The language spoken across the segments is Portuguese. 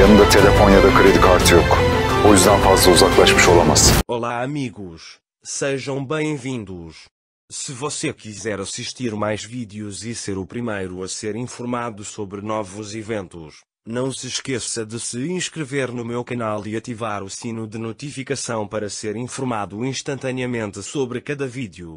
Yanında telefon ya da kredi kartı yok. O yüzden fazla uzaklaşmış olamaz. Olá amigos, sejam bem-vindos. Se você quiser assistir mais vídeos e ser o primeiro a ser informado sobre novos eventos, não se esqueça de se inscrever no meu canal e ativar o sino de notificação para ser informado instantaneamente sobre cada vídeo.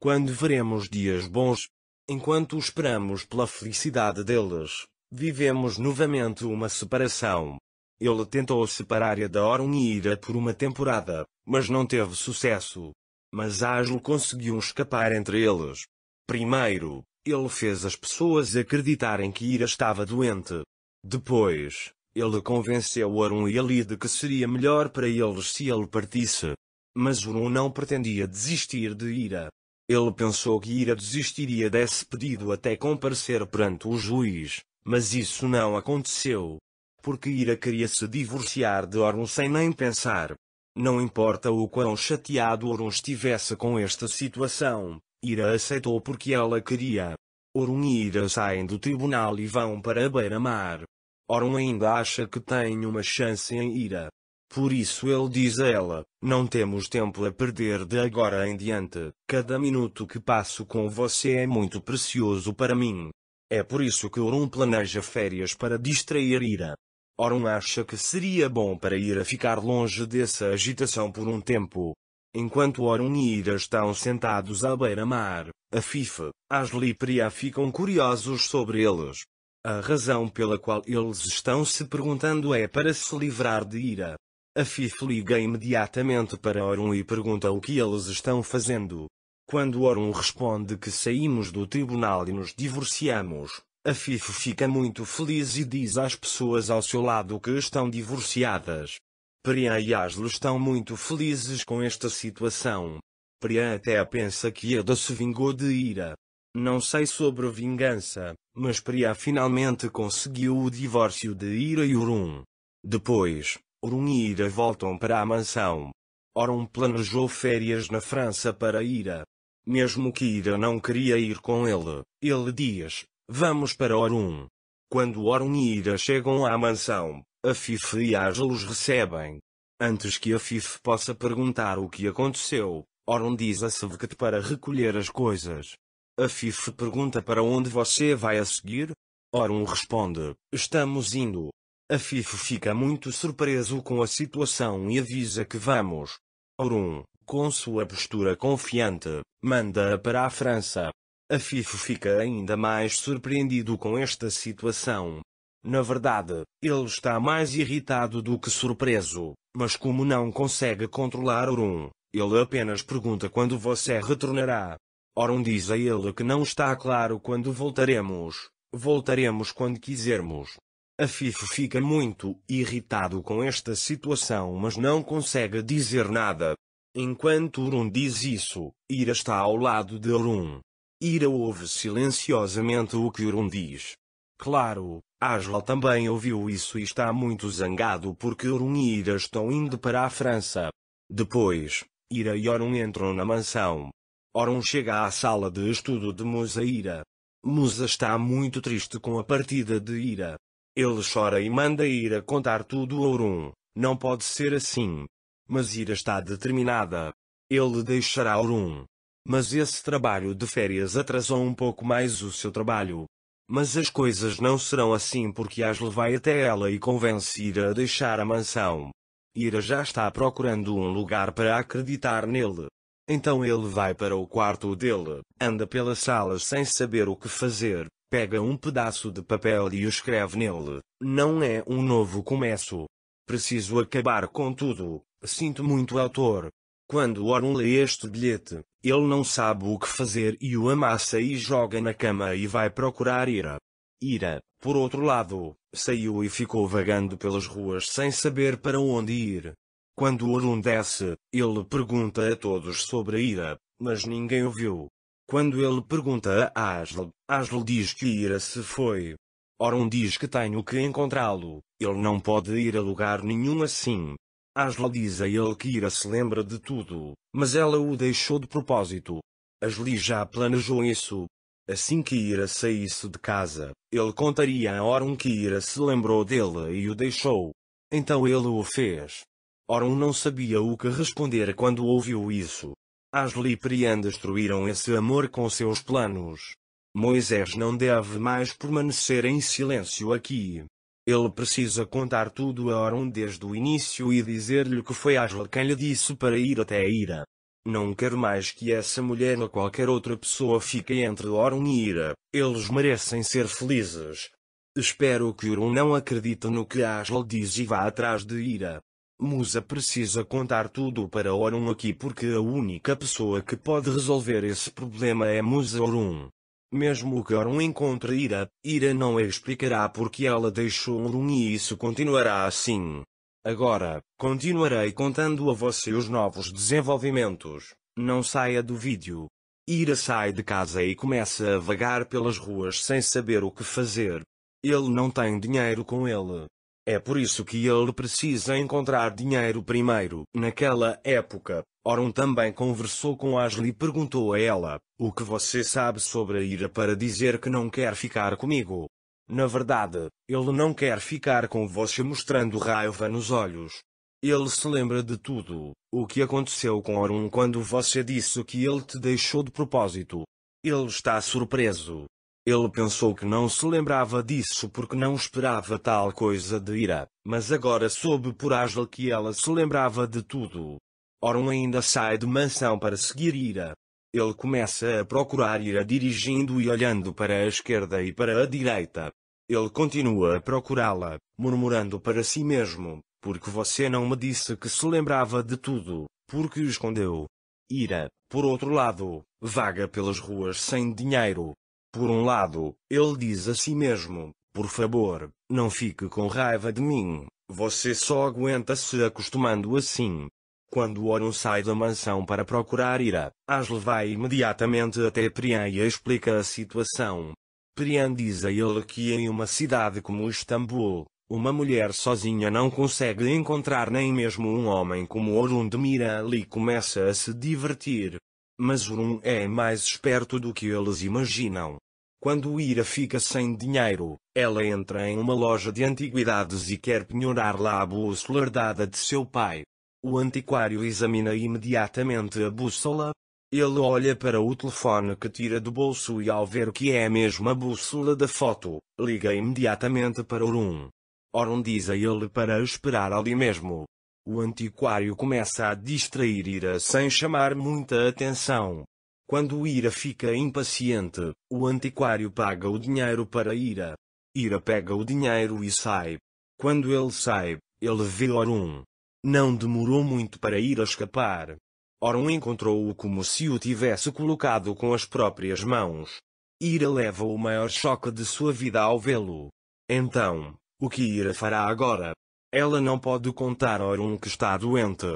Quando veremos dias bons, enquanto esperamos pela felicidade deles. Vivemos novamente uma separação. Ele tentou separar-a da Ira por uma temporada, mas não teve sucesso. Mas Aslo conseguiu escapar entre eles. Primeiro, ele fez as pessoas acreditarem que Ira estava doente. Depois, ele convenceu Arun e Ali de que seria melhor para eles se ele partisse. Mas Arun não pretendia desistir de Ira. Ele pensou que Ira desistiria desse pedido até comparecer perante o juiz. Mas isso não aconteceu. Porque Ira queria se divorciar de Orun sem nem pensar. Não importa o quão chateado Orun estivesse com esta situação, Ira aceitou porque ela queria. Orun e Ira saem do tribunal e vão para a beira-mar. Orun ainda acha que tem uma chance em Ira. Por isso ele diz a ela, não temos tempo a perder de agora em diante, cada minuto que passo com você é muito precioso para mim. É por isso que Orun planeja férias para distrair Ira. Orun acha que seria bom para Ira ficar longe dessa agitação por um tempo. Enquanto Orun e Ira estão sentados à beira-mar, a Fife, Ashley e Priya ficam curiosos sobre eles. A razão pela qual eles estão se perguntando é para se livrar de Ira. A Fife liga imediatamente para Orun e pergunta o que eles estão fazendo. Quando Orun responde que saímos do tribunal e nos divorciamos, a Fifo fica muito feliz e diz às pessoas ao seu lado que estão divorciadas. Priya e Aslo estão muito felizes com esta situação. Priya até pensa que Eda se vingou de Ira. Não sei sobre vingança, mas Priya finalmente conseguiu o divórcio de Ira e Orun. Depois, Orun e Ira voltam para a mansão. Orun planejou férias na França para Ira. Mesmo que Ira não queria ir com ele, ele diz, vamos para Orun. Quando Orun e Ira chegam à mansão, Afif e Ágil recebem. Antes que Afif possa perguntar o que aconteceu, Orun diz a Sevket para recolher as coisas. Afif pergunta para onde você vai a seguir? Orun responde, estamos indo. Afif fica muito surpreso com a situação e avisa que vamos. Orun, com sua postura confiante, manda-a para a França. A FIFO fica ainda mais surpreendido com esta situação. Na verdade, ele está mais irritado do que surpreso, mas como não consegue controlar Orun, ele apenas pergunta quando você retornará. Orun diz a ele que não está claro quando voltaremos, voltaremos quando quisermos. A Fifo fica muito irritado com esta situação mas não consegue dizer nada. Enquanto Urum diz isso, Ira está ao lado de Urum. Ira ouve silenciosamente o que Urum diz. Claro, Aslal também ouviu isso e está muito zangado porque Urum e Ira estão indo para a França. Depois, Ira e Orun entram na mansão. Orun chega à sala de estudo de Musa Ira. Musa está muito triste com a partida de Ira. Ele chora e manda Ira contar tudo a Orun. Não pode ser assim mas ira está determinada. Ele deixará Aurum. Mas esse trabalho de férias atrasou um pouco mais o seu trabalho. Mas as coisas não serão assim porque as levai até ela e convence Ira a deixar a mansão. Ira já está procurando um lugar para acreditar nele. Então ele vai para o quarto dele, anda pelas salas sem saber o que fazer, pega um pedaço de papel e o escreve nele. Não é um novo começo. Preciso acabar com tudo. Sinto muito autor. Quando Orun lê este bilhete, ele não sabe o que fazer e o amassa e joga na cama e vai procurar Ira. Ira, por outro lado, saiu e ficou vagando pelas ruas sem saber para onde ir. Quando Orun desce, ele pergunta a todos sobre Ira, mas ninguém ouviu. Quando ele pergunta a Asl Asl diz que Ira se foi. Orun diz que tenho que encontrá-lo, ele não pode ir a lugar nenhum assim. Asli diz a ele que Ira se lembra de tudo, mas ela o deixou de propósito. Asli já planejou isso. Assim que Ira saísse de casa, ele contaria a Orun que Ira se lembrou dele e o deixou. Então ele o fez. Orun não sabia o que responder quando ouviu isso. Asli e Prian destruíram esse amor com seus planos. Moisés não deve mais permanecer em silêncio aqui. Ele precisa contar tudo a Oron desde o início e dizer-lhe que foi Asla quem lhe disse para ir até a Ira. Não quero mais que essa mulher ou qualquer outra pessoa fique entre Oron e Ira. Eles merecem ser felizes. Espero que Oron não acredite no que Asla diz e vá atrás de Ira. Musa precisa contar tudo para Oron aqui porque a única pessoa que pode resolver esse problema é Musa Oron. Mesmo que Orun encontre Ira, Ira não a explicará porque ela deixou Orun e isso continuará assim. Agora, continuarei contando a você os novos desenvolvimentos. Não saia do vídeo. Ira sai de casa e começa a vagar pelas ruas sem saber o que fazer. Ele não tem dinheiro com ele, é por isso que ele precisa encontrar dinheiro primeiro. Naquela época, Oron também conversou com Ashley e perguntou a ela, o que você sabe sobre a ira para dizer que não quer ficar comigo? Na verdade, ele não quer ficar com você mostrando raiva nos olhos. Ele se lembra de tudo, o que aconteceu com Orun quando você disse que ele te deixou de propósito. Ele está surpreso, ele pensou que não se lembrava disso porque não esperava tal coisa de Ira, mas agora soube por Ágil que ela se lembrava de tudo. Oron ainda sai de mansão para seguir Ira. Ele começa a procurar Ira dirigindo e olhando para a esquerda e para a direita. Ele continua a procurá-la, murmurando para si mesmo, porque você não me disse que se lembrava de tudo, porque o escondeu. Ira, por outro lado, vaga pelas ruas sem dinheiro, por um lado, ele diz a si mesmo: Por favor, não fique com raiva de mim, você só aguenta se acostumando assim. Quando Orion sai da mansão para procurar Ira, as leva imediatamente até Prian e explica a situação. Prian diz a ele que em uma cidade como Istambul, uma mulher sozinha não consegue encontrar nem mesmo um homem como Orun de Mira ali começa a se divertir, mas Urum é mais esperto do que eles imaginam. Quando Ira fica sem dinheiro, ela entra em uma loja de antiguidades e quer penhorar lá a bússola herdada de seu pai. O antiquário examina imediatamente a bússola. Ele olha para o telefone que tira do bolso e ao ver que é a mesma bússola da foto, liga imediatamente para Orun. Orun diz a ele para esperar ali mesmo, o antiquário começa a distrair Ira sem chamar muita atenção. Quando Ira fica impaciente, o antiquário paga o dinheiro para Ira. Ira pega o dinheiro e sai. Quando ele sai, ele vê Orun. Não demorou muito para Ira escapar. Orun encontrou-o como se o tivesse colocado com as próprias mãos. Ira leva o maior choque de sua vida ao vê-lo. Então, o que Ira fará agora? Ela não pode contar a Orun que está doente.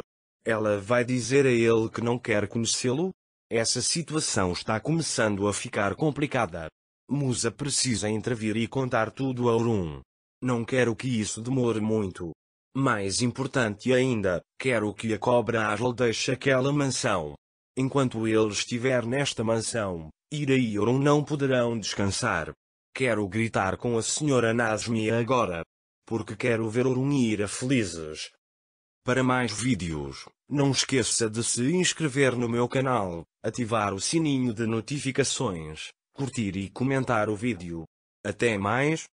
Ela vai dizer a ele que não quer conhecê-lo? Essa situação está começando a ficar complicada. Musa precisa intervir e contar tudo a Orun. Não quero que isso demore muito. Mais importante ainda, quero que a cobra Ágil deixe aquela mansão. Enquanto ele estiver nesta mansão, Ira e Orun não poderão descansar. Quero gritar com a senhora Nazmi agora porque quero ver Orunira felizes. Para mais vídeos, não esqueça de se inscrever no meu canal, ativar o sininho de notificações, curtir e comentar o vídeo. Até mais!